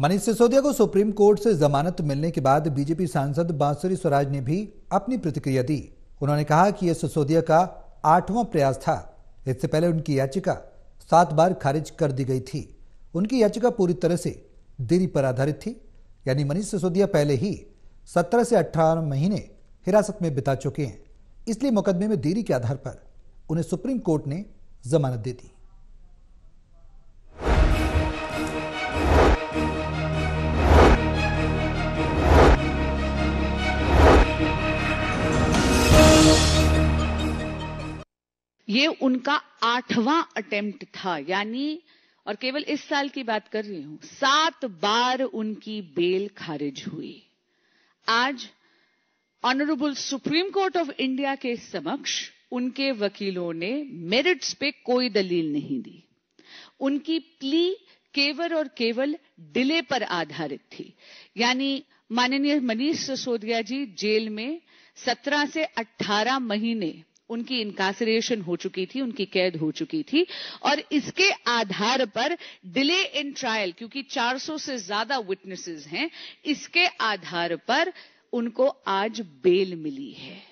मनीष सिसोदिया को supreme court से जमानत मिलने के बाद बीजेपी सांसद बांसुरी स्वराज ने भी अपनी प्रतिक्रिया दी उन्होंने कहा कि यह सिसोदिया का आठवां प्रयास था इससे पहले उनकी याचिका सात बार खारिज कर दी गई थी उनकी याचिका पूरी तरह से देरी पर आधारित थी यानी मनीष सिसोदिया पहले ही सत्रह से अठारह महीने हिरासत में बिता चुके हैं इसलिए मुकदमे में देरी के आधार पर उन्हें सुप्रीम कोर्ट ने जमानत दे दी ये उनका आठवां अटेम्प्ट था यानी और केवल इस साल की बात कर रही हूं सात बार उनकी बेल खारिज हुई आज honourable supreme court of India के समक्ष उनके वकीलों ने मेरिट्स पे कोई दलील नहीं दी उनकी प्ली केवल और केवल डिले पर आधारित थी यानी माननीय मनीष सिसोदिया जी जेल में 17 से 18 महीने उनकी इनकासरेशन हो चुकी थी उनकी कैद हो चुकी थी और इसके आधार पर डिले इन ट्रायल क्योंकि 400 से ज्यादा विटनेसेस हैं इसके आधार पर उनको आज बेल मिली है